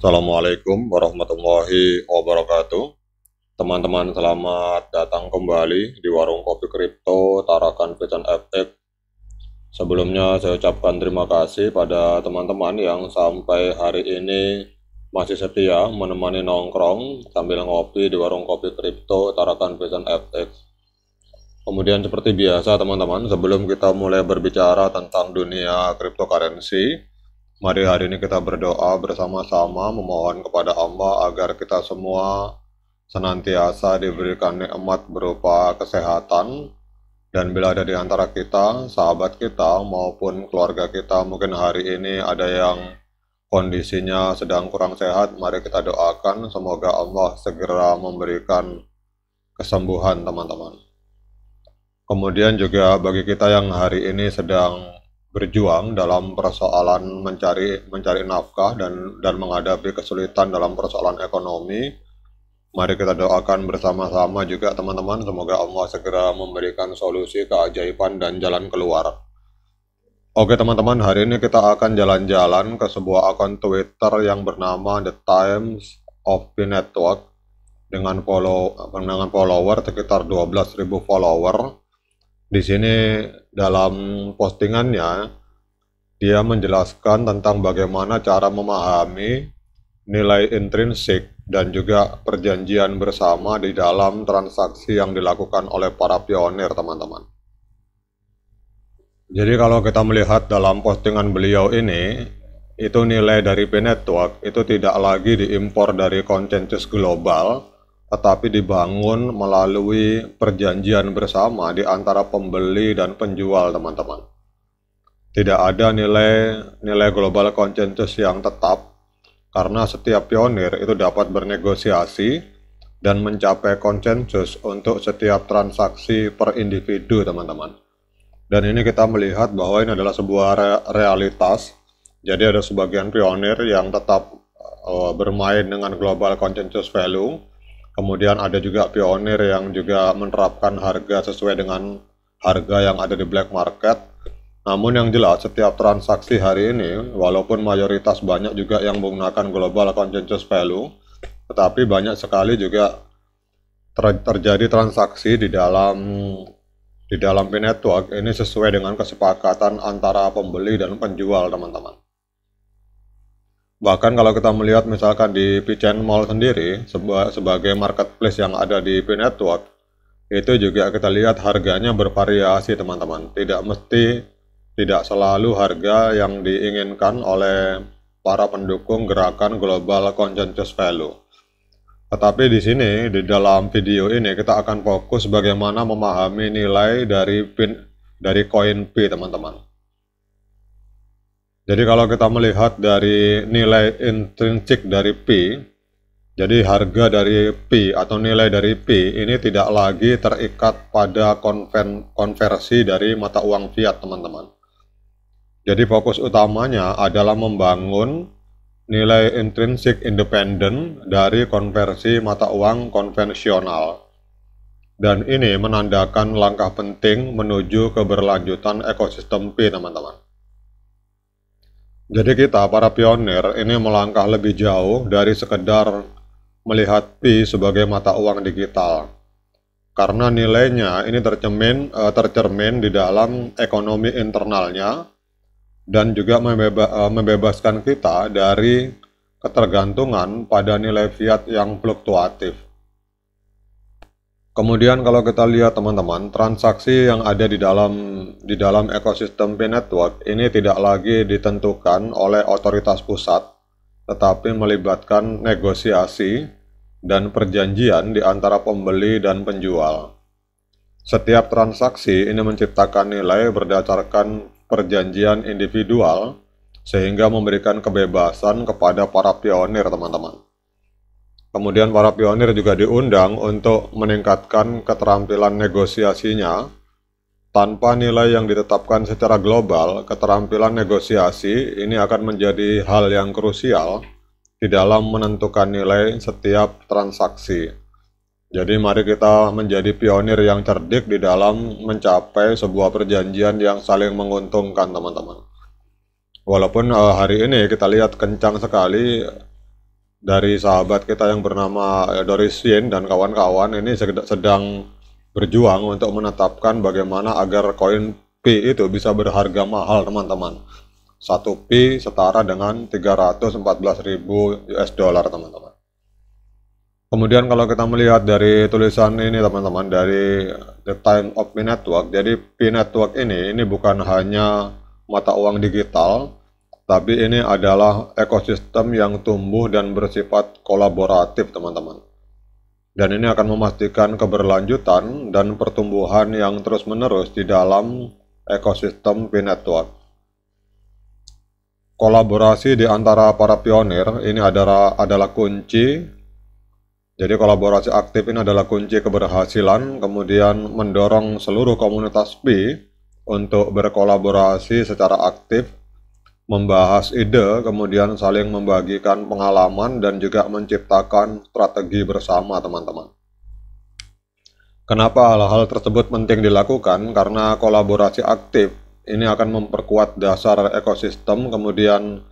Assalamualaikum warahmatullahi wabarakatuh. Teman-teman selamat datang kembali di Warung Kopi Kripto Tarakan Pecan FX. Sebelumnya saya ucapkan terima kasih pada teman-teman yang sampai hari ini masih setia menemani nongkrong sambil ngopi di Warung Kopi Kripto Tarakan Pecan FX. Kemudian seperti biasa teman-teman, sebelum kita mulai berbicara tentang dunia cryptocurrency, Mari hari ini kita berdoa bersama-sama memohon kepada Allah agar kita semua senantiasa diberikan nikmat berupa kesehatan dan bila ada di antara kita, sahabat kita maupun keluarga kita mungkin hari ini ada yang kondisinya sedang kurang sehat, mari kita doakan semoga Allah segera memberikan kesembuhan teman-teman. Kemudian juga bagi kita yang hari ini sedang berjuang dalam persoalan mencari mencari nafkah dan dan menghadapi kesulitan dalam persoalan ekonomi. Mari kita doakan bersama-sama juga teman-teman semoga Allah segera memberikan solusi keajaiban dan jalan keluar. Oke teman-teman, hari ini kita akan jalan-jalan ke sebuah akun Twitter yang bernama The Times of the Network dengan follow dengan follower sekitar 12.000 follower di sini dalam postingannya dia menjelaskan tentang bagaimana cara memahami nilai intrinsik dan juga perjanjian bersama di dalam transaksi yang dilakukan oleh para pionir teman-teman. Jadi kalau kita melihat dalam postingan beliau ini, itu nilai dari P-Network itu tidak lagi diimpor dari konsensus global, tetapi dibangun melalui perjanjian bersama di antara pembeli dan penjual teman-teman. Tidak ada nilai nilai global konsensus yang tetap karena setiap pionir itu dapat bernegosiasi dan mencapai konsensus untuk setiap transaksi per individu teman-teman. Dan ini kita melihat bahwa ini adalah sebuah realitas. Jadi ada sebagian pionir yang tetap eh, bermain dengan global consensus value Kemudian ada juga pionir yang juga menerapkan harga sesuai dengan harga yang ada di black market. Namun yang jelas setiap transaksi hari ini walaupun mayoritas banyak juga yang menggunakan global consensus value tetapi banyak sekali juga ter terjadi transaksi di dalam di dalam P network ini sesuai dengan kesepakatan antara pembeli dan penjual teman-teman bahkan kalau kita melihat misalkan di PCN Mall sendiri seba sebagai marketplace yang ada di P Network itu juga kita lihat harganya bervariasi teman-teman tidak mesti tidak selalu harga yang diinginkan oleh para pendukung gerakan global consensus value tetapi di sini di dalam video ini kita akan fokus bagaimana memahami nilai dari pin dari koin P teman-teman jadi kalau kita melihat dari nilai intrinsik dari P, jadi harga dari P atau nilai dari P ini tidak lagi terikat pada konven, konversi dari mata uang fiat teman-teman. Jadi fokus utamanya adalah membangun nilai intrinsik independen dari konversi mata uang konvensional. Dan ini menandakan langkah penting menuju keberlanjutan ekosistem P teman-teman. Jadi kita para pionir ini melangkah lebih jauh dari sekedar melihat Pi sebagai mata uang digital. Karena nilainya ini tercermin, eh, tercermin di dalam ekonomi internalnya dan juga eh, membebaskan kita dari ketergantungan pada nilai fiat yang fluktuatif. Kemudian kalau kita lihat teman-teman, transaksi yang ada di dalam di dalam ekosistem P network ini tidak lagi ditentukan oleh otoritas pusat, tetapi melibatkan negosiasi dan perjanjian di antara pembeli dan penjual. Setiap transaksi ini menciptakan nilai berdasarkan perjanjian individual sehingga memberikan kebebasan kepada para pionir teman-teman. Kemudian para pionir juga diundang untuk meningkatkan keterampilan negosiasinya. Tanpa nilai yang ditetapkan secara global, keterampilan negosiasi ini akan menjadi hal yang krusial di dalam menentukan nilai setiap transaksi. Jadi mari kita menjadi pionir yang cerdik di dalam mencapai sebuah perjanjian yang saling menguntungkan teman-teman. Walaupun eh, hari ini kita lihat kencang sekali dari sahabat kita yang bernama eh, Doris Yen dan kawan-kawan ini sedang berjuang untuk menetapkan bagaimana agar koin P itu bisa berharga mahal teman-teman. 1 P setara dengan 314.000 US dollar teman-teman. Kemudian kalau kita melihat dari tulisan ini teman-teman dari The Time of P Network, jadi P Network ini ini bukan hanya mata uang digital tapi ini adalah ekosistem yang tumbuh dan bersifat kolaboratif, teman-teman. Dan ini akan memastikan keberlanjutan dan pertumbuhan yang terus-menerus di dalam ekosistem P-Network. Kolaborasi di antara para pionir ini adalah, adalah kunci. Jadi kolaborasi aktif ini adalah kunci keberhasilan, kemudian mendorong seluruh komunitas P untuk berkolaborasi secara aktif membahas ide, kemudian saling membagikan pengalaman dan juga menciptakan strategi bersama teman-teman. Kenapa hal-hal tersebut penting dilakukan? Karena kolaborasi aktif ini akan memperkuat dasar ekosistem, kemudian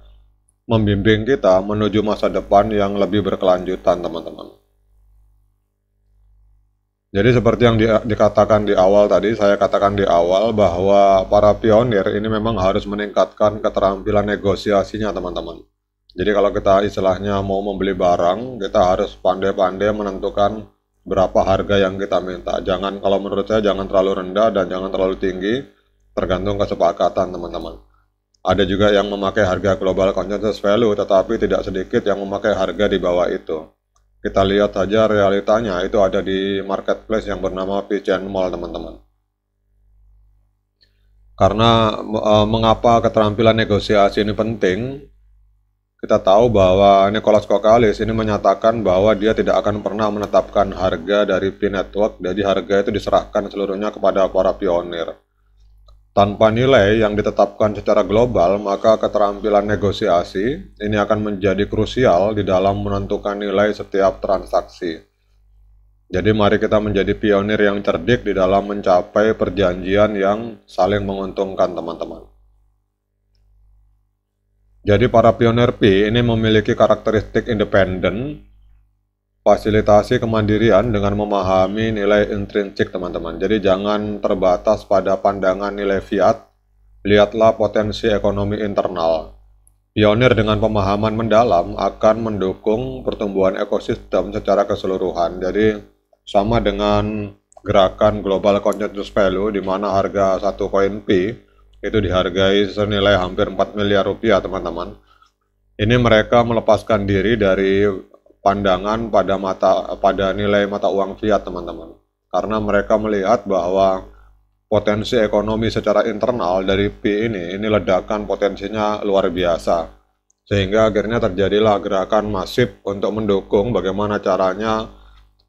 membimbing kita menuju masa depan yang lebih berkelanjutan, teman-teman. Jadi seperti yang di, dikatakan di awal tadi, saya katakan di awal bahwa para pionir ini memang harus meningkatkan keterampilan negosiasinya teman-teman. Jadi kalau kita istilahnya mau membeli barang, kita harus pandai-pandai menentukan berapa harga yang kita minta. Jangan kalau menurut saya jangan terlalu rendah dan jangan terlalu tinggi, tergantung kesepakatan teman-teman. Ada juga yang memakai harga global consensus value, tetapi tidak sedikit yang memakai harga di bawah itu. Kita lihat saja realitanya itu ada di marketplace yang bernama PCN Mall teman-teman. Karena e, mengapa keterampilan negosiasi ini penting? Kita tahu bahwa Nicholas Kokalis ini menyatakan bahwa dia tidak akan pernah menetapkan harga dari P Network, jadi harga itu diserahkan seluruhnya kepada para pionir. Tanpa nilai yang ditetapkan secara global, maka keterampilan negosiasi ini akan menjadi krusial di dalam menentukan nilai setiap transaksi. Jadi mari kita menjadi pionir yang cerdik di dalam mencapai perjanjian yang saling menguntungkan teman-teman. Jadi para pionir P ini memiliki karakteristik independen fasilitasi kemandirian dengan memahami nilai intrinsik teman-teman. Jadi jangan terbatas pada pandangan nilai fiat, lihatlah potensi ekonomi internal. Pionir dengan pemahaman mendalam akan mendukung pertumbuhan ekosistem secara keseluruhan. Jadi sama dengan gerakan Global Consensus Value di mana harga satu koin P itu dihargai senilai hampir 4 miliar rupiah teman-teman. Ini mereka melepaskan diri dari pandangan pada mata pada nilai mata uang fiat teman-teman karena mereka melihat bahwa potensi ekonomi secara internal dari P ini ini ledakan potensinya luar biasa sehingga akhirnya terjadilah gerakan masif untuk mendukung bagaimana caranya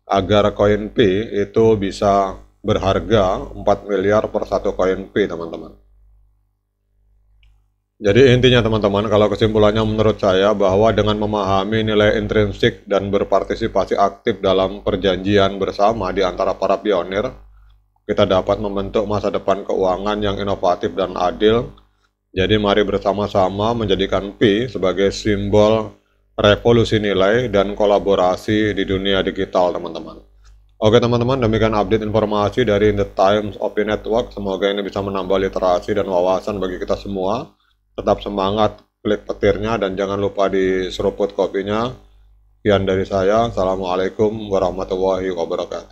agar koin P itu bisa berharga 4 miliar per satu koin P teman-teman jadi intinya teman-teman, kalau kesimpulannya menurut saya bahwa dengan memahami nilai intrinsik dan berpartisipasi aktif dalam perjanjian bersama di antara para pionir, kita dapat membentuk masa depan keuangan yang inovatif dan adil. Jadi mari bersama-sama menjadikan Pi sebagai simbol revolusi nilai dan kolaborasi di dunia digital, teman-teman. Oke teman-teman, demikian update informasi dari The Times Opini Network. Semoga ini bisa menambah literasi dan wawasan bagi kita semua tetap semangat klik petirnya dan jangan lupa diseruput kopinya. Sekian dari saya. Assalamualaikum warahmatullahi wabarakatuh.